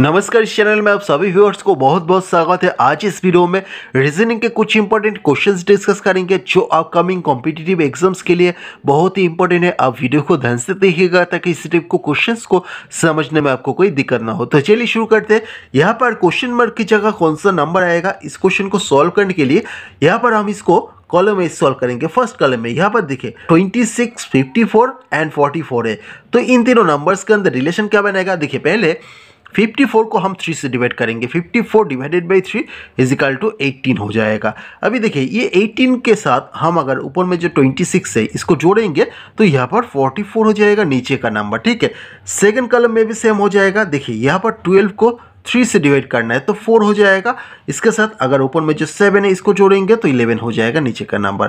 नमस्कार इस चैनल में आप सभी व्यूअर्स को बहुत बहुत स्वागत है आज इस वीडियो में रीजनिंग के कुछ इंपॉर्टेंट क्वेश्चंस डिस्कस करेंगे जो अपकमिंग कॉम्पिटिटिव एग्जाम्स के लिए बहुत ही इंपॉर्टेंट है आप वीडियो को ध्यान से देखिएगा ताकि इस टाइप को क्वेश्चंस को समझने में आपको कोई दिक्कत ना हो तो चलिए शुरू करते हैं यहाँ पर क्वेश्चन मार्क की जगह कौन सा नंबर आएगा इस क्वेश्चन को सॉल्व करने के लिए यहाँ पर हम इसको कॉलम में सॉल्व करेंगे फर्स्ट कॉलम में यहाँ पर देखिए 26, 54 एंड 44 है तो इन तीनों नंबर्स के अंदर रिलेशन क्या बनेगा देखिए पहले 54 को हम 3 से डिवाइड करेंगे 54 divided by three is equal to 18 हो जाएगा अभी देखिए ये 18 के साथ हम अगर ऊपर में जो 26 है इसको जोड़ेंगे तो यहाँ पर 44 हो जाएगा नीचे का नंबर ठीक है सेकंड कलम में भी सेम हो जाएगा देखिए यहाँ पर 12 को थ्री से डिवाइड करना है तो फोर हो जाएगा इसके साथ अगर ऊपर में जो सेवन है इसको जोड़ेंगे तो इलेवन हो जाएगा नीचे का नंबर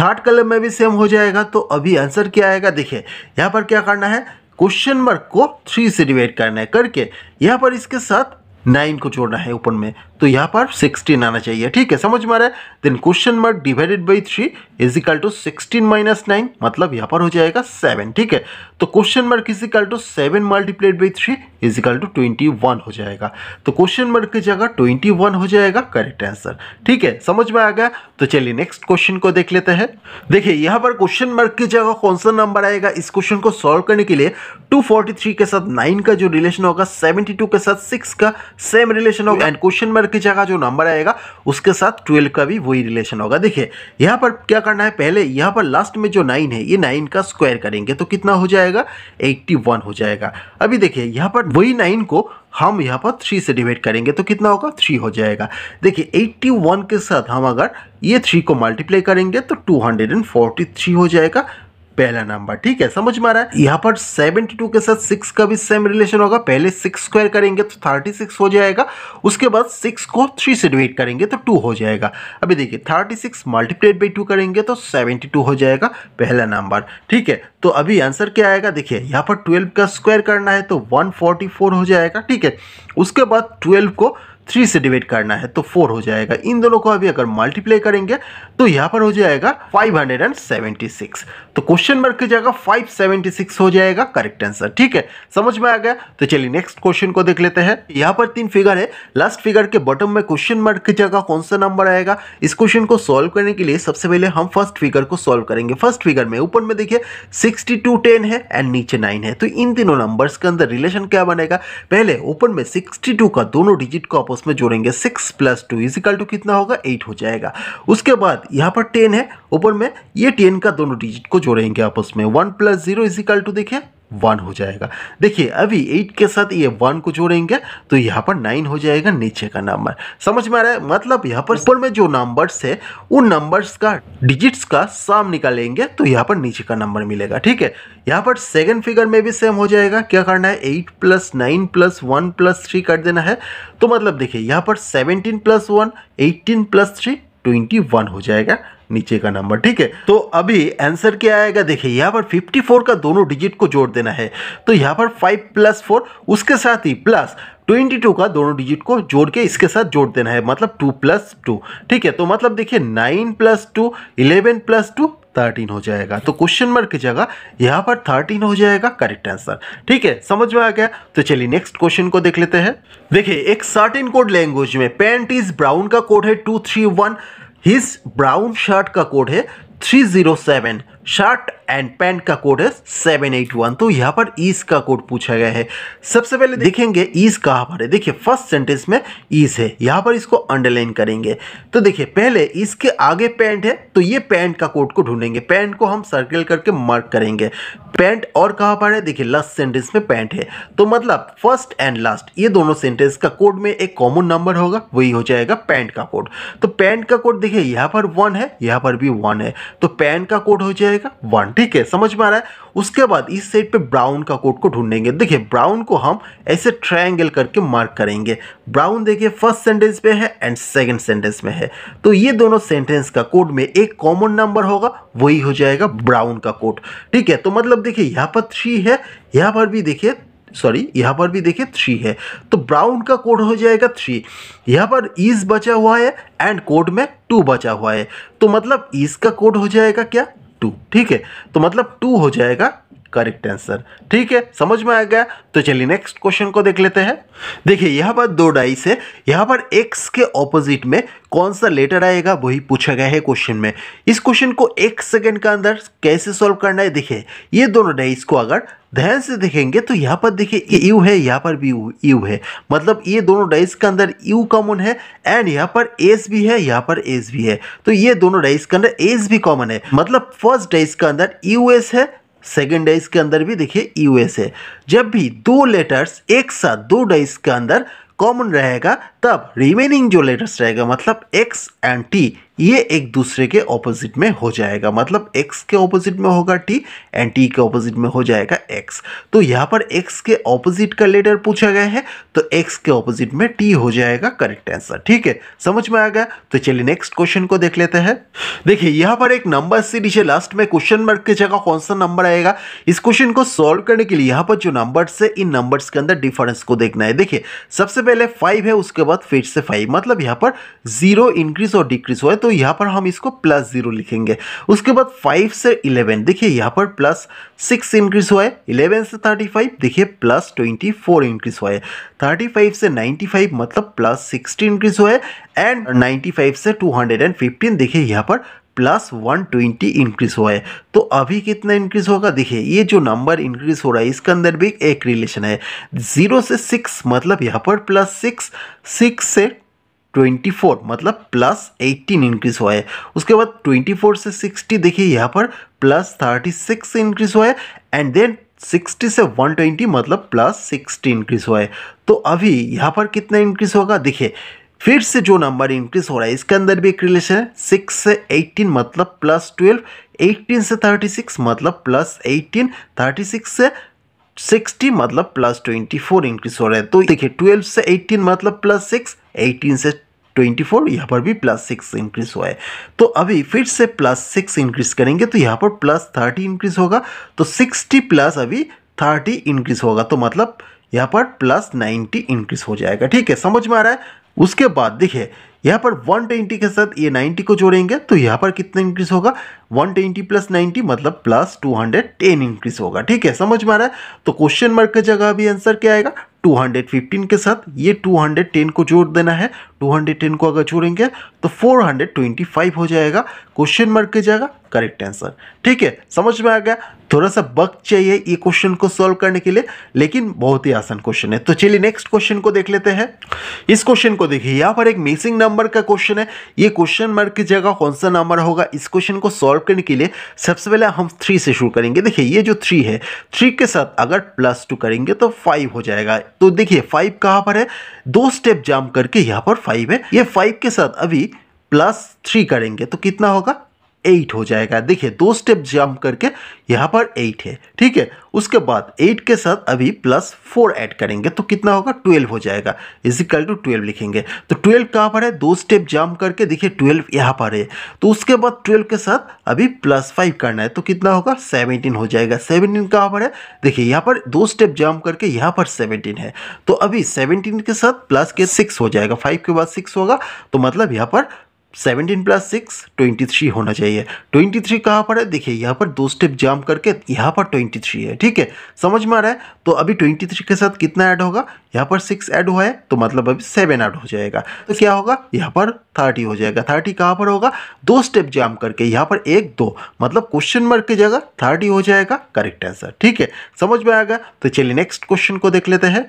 थर्ड कलम में भी सेम हो जाएगा तो अभी आंसर क्या आएगा देखिए यहाँ पर क्या करना है क्वेश्चन मार्क को थ्री से डिवाइड करना है करके यहाँ पर इसके साथ नाइन को जोड़ना है ऊपर में तो यहाँ पर सिक्सटीन आना चाहिए ठीक है समझ में आ रहा है then question mark divided by three is equal to sixteen minus nine मतलब यहाँ पर हो जाएगा सेवन ठीक है तो question mark is equal to seven multiplied by three is equal to twenty one हो जाएगा तो क्वेश्चन मार्क की जगह ट्वेंटी वन हो जाएगा करेक्ट आंसर ठीक है समझ में आ गया तो चलिए नेक्स्ट क्वेश्चन को देख लेते हैं देखिए यहाँ पर क्वेश्चन मार्क की जगह कौन सा नंबर आएगा इस क्वेश्चन को सॉल्व करने के लिए 243 के साथ 9 का जो रिलेशन होगा 72 के साथ 6 का सेम रिलेशन होगा एंड क्वेश्चन मार्क की जगह जो नंबर आएगा उसके साथ 12 का भी वही रिलेशन होगा देखिए यहाँ पर क्या करना है पहले यहाँ पर लास्ट में जो नाइन है ये नाइन का स्क्वायर करेंगे तो कितना हो जाएगा वन हो जाएगा अभी देखिए यहाँ पर वही नाइन को हम यहाँ पर थ्री से डिवाइड करेंगे तो कितना होगा थ्री हो जाएगा देखिए एट्टी वन के साथ हम अगर ये थ्री को मल्टीप्लाई करेंगे तो two hundred and forty three हो जाएगा पहला नंबर ठीक है समझ में आ रहा है यहाँ पर 72 के साथ 6 का भी सेम रिलेशन होगा पहले 6 स्क्वायर करेंगे तो 36 हो जाएगा उसके बाद 6 को 3 से डिवाइड करेंगे तो 2 हो जाएगा अभी देखिए 36 सिक्स मल्टीप्लाइड बाई टू करेंगे तो 72 हो जाएगा पहला नंबर ठीक है तो अभी आंसर क्या आएगा देखिए यहाँ पर 12 का स्क्वायर करना है तो 144 हो जाएगा ठीक है उसके बाद ट्वेल्व को थ्री से डिवाइड करना है तो फोर हो जाएगा इन दोनों को अभी अगर मल्टीप्लाई करेंगे तो यहाँ पर हो जाएगा five hundred and seventy six तो क्वेश्चन मार्क की जगह फाइव सेवेंटी सिक्स हो जाएगा करेक्ट आंसर ठीक है समझ में आ गया तो चलिए नेक्स्ट क्वेश्चन को देख लेते हैं यहाँ पर तीन फिगर है लास्ट फिगर के बॉटम में क्वेश्चन मार्क की जगह कौन सा नंबर आएगा इस क्वेश्चन को सॉल्व करने के लिए सबसे पहले हम फर्स्ट फिगर को सोल्व करेंगे फर्स्ट फिगर में ऊपर में देखिए सिक्सटी टू टेन है एंड नीचे नाइन है तो इन तीनों नंबर के अंदर रिलेशन क्या बनेगा पहले ऊपर में सिक्सटी टू का दोनों डिजिट को अपोजिट उसमें में जोड़ेंगे six plus two is equal two कितना होगा एट हो जाएगा उसके बाद यहाँ पर टेन है ऊपर में ये टेन का दोनों डिजिट को जोड़ेंगे आपस में one plus zero is equal two देखिए वन हो जाएगा देखिए अभी एट के साथ ये वन को जोड़ेंगे तो यहाँ पर नाइन हो जाएगा नीचे का नंबर समझ में आ रहा है मतलब यहाँ पर ऊपर में जो नंबर्स है उन नंबर्स का डिजिट्स का साम निकालेंगे तो यहाँ पर नीचे का नंबर मिलेगा ठीक है यहाँ पर सेकेंड फिगर में भी सेम हो जाएगा क्या करना है eight plus nine plus one plus three कर देना है तो मतलब देखिए यहाँ पर seventeen plus one eighteen plus three twenty one हो जाएगा नीचे का नंबर ठीक है तो अभी आंसर क्या आएगा देखिए यहाँ पर 54 का दोनों डिजिट को जोड़ देना है तो यहाँ पर 5 प्लस फोर उसके साथ ही प्लस 22 का दोनों डिजिट को जोड़ के इसके साथ जोड़ देना है मतलब 2 प्लस टू ठीक है तो मतलब देखिए 9 plus two eleven plus two thirteen हो जाएगा तो क्वेश्चन मार्क की जगह यहाँ पर थर्टीन हो जाएगा करेक्ट आंसर ठीक है समझ में आ गया तो चलिए नेक्स्ट क्वेश्चन को देख लेते हैं देखिए एक सर्टिन कोड लैंग्वेज में पेंट इज ब्राउन का कोड है two three one his brown shirt का कोड है three zero seven shirt and pant का कोड है सेवन एट वन तो यहाँ पर ईस का कोड पूछा गया है सबसे पहले देखेंगे ईस कहाँ पर है देखिए फर्स्ट सेंटेंस में ईस है यहाँ पर इसको अंडरलाइन करेंगे तो देखिए पहले इसके आगे पैंट है तो ये पैंट का कोड को ढूंढेंगे पैंट को हम सर्कल करके मार्क करेंगे पैंट और कहाँ पर है देखिए लास्ट सेंटेंस में पैंट है तो मतलब फर्स्ट एंड लास्ट ये दोनों सेंटेंस का कोड में एक कॉमन नंबर होगा वही हो जाएगा पैंट का कोड तो पैंट का कोड देखिए यहाँ पर वन है यहाँ पर भी वन है तो पैंट का कोड हो जाएगा रहेगा वन ठीक है समझ में आ रहा है उसके बाद इस साइड पे ब्राउन का कोट को ढूंढेंगे देखिए ब्राउन को हम ऐसे ट्रायंगल करके मार्क करेंगे ब्राउन देखिए फर्स्ट सेंटेंस पे है एंड सेकंड सेंटेंस में है तो ये दोनों सेंटेंस का कोड में एक कॉमन नंबर होगा वही हो जाएगा ब्राउन का कोट ठीक है तो मतलब देखिए यहाँ पर थ्री है यहाँ पर भी देखिए सॉरी यहाँ पर भी देखिए थ्री है तो ब्राउन का कोड हो जाएगा थ्री यहाँ पर ईज बचा हुआ है एंड कोड में टू बचा हुआ है तो मतलब ईज का कोड हो जाएगा क्या टू ठीक है तो मतलब टू हो जाएगा करेक्ट आंसर ठीक है समझ में आ गया तो चलिए नेक्स्ट क्वेश्चन को देख लेते हैं देखिए यहाँ पर दो डाइस है यहाँ पर एक्स के ऑपोजिट में कौन सा लेटर आएगा वही पूछा गया है क्वेश्चन में इस क्वेश्चन को एक सेकेंड के अंदर कैसे सॉल्व करना है देखिए ये दोनों डाइस को अगर ध्यान से देखेंगे तो यहाँ पर देखिए यू है यहाँ पर भी यू है मतलब ये दोनों डाइस के अंदर यू कॉमन है एंड यहाँ पर एस भी है यहाँ पर एस भी है तो ये दोनों डाइस के अंदर एस भी कॉमन है मतलब फर्स्ट डाइस के अंदर यू एस है सेकेंड डाइस के अंदर भी देखिए यूएस है जब भी दो लेटर्स एक साथ दो डाइस के अंदर कॉमन रहेगा तब रिमेनिंग जो लेटर्स रहेगा मतलब एक्स एंड टी ये एक दूसरे के ऑपोजिट में हो जाएगा मतलब एक्स के ऑपोजिट में होगा टी एंड टी के ऑपोजिट में हो जाएगा x तो यहाँ पर x के ऑपोजिट का लेटर पूछा गया है तो x के ऑपोजिट में t हो जाएगा करेक्ट आंसर ठीक है समझ में आ गया तो चलिए नेक्स्ट क्वेश्चन को देख लेते हैं देखिए यहाँ पर एक नंबर से नीचे लास्ट में क्वेश्चन मार्क की जगह कौन सा नंबर आएगा इस क्वेश्चन को सॉल्व करने के लिए यहाँ पर जो नंबर्स है इन नंबर्स के अंदर डिफरेंस को देखना है देखिए सबसे पहले फाइव है उसके बाद बाद फिर से फाइव मतलब यहाँ पर जीरो इंक्रीज और डिक्रीज हुआ है तो यहाँ पर हम इसको प्लस जीरो लिखेंगे उसके बाद फाइव से इलेवन देखिए यहाँ पर प्लस सिक्स इंक्रीज हुआ है इलेवन से थर्टी फाइव देखिए प्लस ट्वेंटी फोर इंक्रीज हुआ है थर्टी फाइव से नाइन्टी फाइव मतलब प्लस सिक्सटी इंक्रीज हुआ है एंड नाइन्टी फाइव से टू हंड्रेड एंड फिफ्टीन देखिए यहाँ पर प्लस 120 इंक्रीज़ हुआ है तो अभी कितना इंक्रीज़ होगा देखिए ये जो नंबर इंक्रीज़ हो रहा है इसके अंदर भी एक रिलेशन है ज़ीरो से सिक्स मतलब यहाँ पर प्लस सिक्स सिक्स से 24 मतलब प्लस 18 इंक्रीज़ हुआ है उसके बाद 24 से 60 देखिए यहाँ पर प्लस 36 इंक्रीज़ हुआ है एंड देन 60 से 120 मतलब प्लस 60 इंक्रीज़ हुआ है तो अभी यहाँ पर कितना इंक्रीज़ होगा देखिए फिर से जो नंबर इंक्रीज हो रहा है इसके अंदर भी एक रिलेशन है सिक्स से एटीन मतलब प्लस ट्वेल्व एटीन से थर्टी सिक्स मतलब प्लस एटीन थर्टी सिक्स से सिक्सटी मतलब प्लस ट्वेंटी फोर इंक्रीज हो रहा है तो देखिए ट्वेल्व से एटीन मतलब प्लस सिक्स एटीन से ट्वेंटी फोर यहाँ पर भी प्लस सिक्स इंक्रीज हुआ है तो अभी फिर से प्लस सिक्स इंक्रीज करेंगे तो यहाँ पर प्लस थर्टी इंक्रीज होगा तो सिक्सटी प्लस अभी थर्टी इंक्रीज होगा तो मतलब यहाँ पर प्लस नाइन्टी इंक्रीज हो जाएगा ठीक है समझ में आ रहा है उसके बाद देखिए यहाँ पर 120 के साथ ये 90 को जोड़ेंगे तो यहाँ पर कितना इंक्रीज होगा 120 प्लस नाइन्टी मतलब प्लस 210 इंक्रीज होगा ठीक है समझ में आ रहा है तो क्वेश्चन मार्क के जगह अभी आंसर क्या आएगा 215 के साथ ये 210 को जोड़ देना है 210 को अगर जोड़ेंगे तो 425 हो जाएगा क्वेश्चन मार्क की जगह करेक्ट आंसर ठीक है समझ में आ गया थोड़ा सा वक्त चाहिए ये क्वेश्चन को सॉल्व करने के लिए लेकिन बहुत ही आसान क्वेश्चन है तो चलिए नेक्स्ट क्वेश्चन को देख लेते हैं इस क्वेश्चन को देखिए यहाँ पर एक मिसिंग नंबर का क्वेश्चन है ये क्वेश्चन मार्क की जगह कौन सा नंबर होगा इस क्वेश्चन को सॉल्व करने के लिए सबसे पहले हम थ्री से शुरू करेंगे देखिए ये जो थ्री है थ्री के साथ अगर प्लस टू करेंगे तो फाइव हो जाएगा तो देखिए फाइव कहाँ पर है दो स्टेप जाम करके यहाँ पर फाइव है ये फाइव के साथ अभी प्लस थ्री करेंगे तो कितना होगा एट हो जाएगा देखिए दो स्टेप जम करके यहाँ पर एट है ठीक है उसके बाद एट के साथ अभी प्लस फोर ऐड करेंगे तो कितना होगा ट्वेल्व हो जाएगा इजिकल टू ट्वेल्व लिखेंगे तो ट्वेल्व कहाँ पर है दो स्टेप जम करके देखिए ट्वेल्व यहाँ पर है तो उसके बाद ट्वेल्व के साथ अभी प्लस फाइव करना है तो कितना होगा सेवनटीन हो जाएगा सेवनटीन कहाँ पर है देखिए यहाँ पर दो स्टेप जम करके यहाँ पर सेवनटीन है तो अभी सेवनटीन के साथ प्लस के सिक्स हो जाएगा फाइव के बाद सिक्स होगा तो मतलब यहाँ पर seventeen plus six twenty three होना चाहिए ट्वेंटी थ्री कहाँ पर है देखिए यहाँ पर दो स्टेप जाम करके यहाँ पर ट्वेंटी थ्री है ठीक है समझ में आ रहा है तो अभी ट्वेंटी थ्री के साथ कितना ऐड होगा यहाँ पर सिक्स ऐड हुआ है तो मतलब अभी सेवन ऐड हो जाएगा तो क्या होगा यहाँ पर थर्टी हो जाएगा थर्टी कहाँ पर होगा दो स्टेप जाम करके यहाँ पर एक दो मतलब क्वेश्चन मार्क की जगह थर्टी हो जाएगा करेक्ट आंसर ठीक है समझ में आएगा तो चलिए नेक्स्ट क्वेश्चन को देख लेते हैं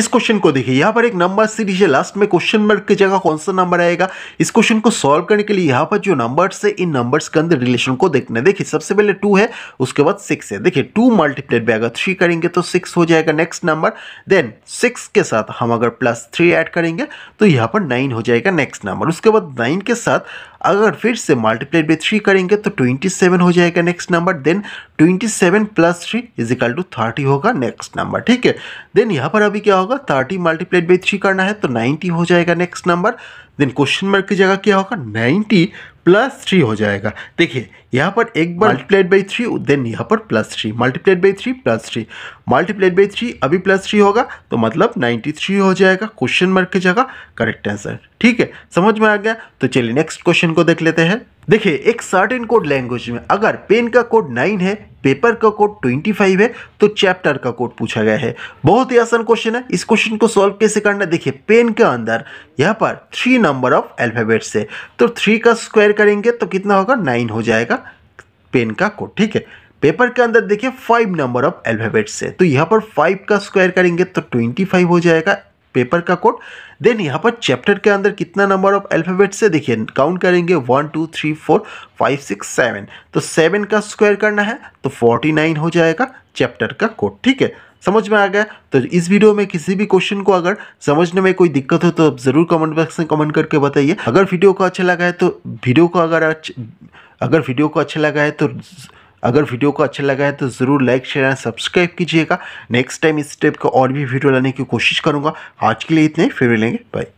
इस क्वेश्चन को देखिए यहाँ पर एक नंबर सीरीज है लास्ट में क्वेश्चन मार्क की जगह कौन सा नंबर आएगा इस क्वेश्चन को सॉल्व करने के लिए यहाँ पर जो नंबर है इन नंबर के अंदर रिलेशन को देखना देखिए सबसे पहले टू है उसके बाद सिक्स है देखिए टू मल्टीप्लेट भी आएगा थ्री करेंगे तो सिक्स हो जाएगा नेक्स्ट नंबर देन सिक्स के साथ हम अगर प्लस थ्री ऐड करेंगे तो यहाँ पर नाइन हो जाएगा नेक्स्ट नंबर उसके बाद नाइन के साथ अगर फिर से मल्टीप्लाई बाई थ्री करेंगे तो ट्वेंटी सेवन हो जाएगा next number then twenty seven plus three is equal two thirty होगा नेक्स्ट नंबर ठीक है देन यहाँ पर अभी क्या होगा थर्टी मल्टीप्लाइड बाई थ्री करना है तो नाइन्टी हो जाएगा next number then question mark की जगह क्या होगा नाइन्टी प्लस थ्री हो जाएगा देखिए यहाँ पर एक बार मल्टीप्लाइड बाई थ्री देन यहाँ पर plus three multiplied by three plus three multiplied by three अभी प्लस थ्री होगा तो मतलब नाइन्टी थ्री हो जाएगा क्वेश्चन मार्क की जगह करेक्ट आंसर ठीक है समझ में आ गया तो चलिए नेक्स्ट क्वेश्चन को देख लेते हैं देखिए एक सर्टेन कोड लैंग्वेज में अगर पेन का कोड नाइन है पेपर का कोड ट्वेंटी फाइव है तो चैप्टर का कोड पूछा गया है बहुत ही आसान क्वेश्चन है इस क्वेश्चन को सॉल्व कैसे करना देखिए पेन के अंदर यहाँ पर थ्री नंबर ऑफ अल्फ़ाबेट्स है तो थ्री का स्क्वायर करेंगे तो कितना होगा नाइन हो जाएगा पेन का कोड ठीक है पेपर के अंदर देखिए फाइव नंबर ऑफ एल्फाबेट्स है तो यहाँ पर फाइव का स्क्वायर करेंगे तो ट्वेंटी फाइव हो जाएगा पेपर का कोड देन यहाँ पर चैप्टर के अंदर कितना नंबर ऑफ अल्फ़ाबेट से देखिए काउंट करेंगे one two three four five six seven तो सेवन का स्क्वायर करना है तो फोर्टी नाइन हो जाएगा चैप्टर का कोड ठीक है समझ में आ गया तो इस वीडियो में किसी भी क्वेश्चन को अगर समझने में कोई दिक्कत हो तो आप ज़रूर कमेंट बॉक्स में कमेंट करके बताइए अगर वीडियो को अच्छा लगा है तो वीडियो को अगर अगर वीडियो को अच्छा लगा है तो अगर वीडियो को अच्छा लगा है तो ज़रूर लाइक शेयर एंड सब्सक्राइब कीजिएगा नेक्स्ट टाइम इस टाइप का और भी वीडियो लाने की कोशिश करूँगा आज के लिए इतने फिर मिलेंगे बाय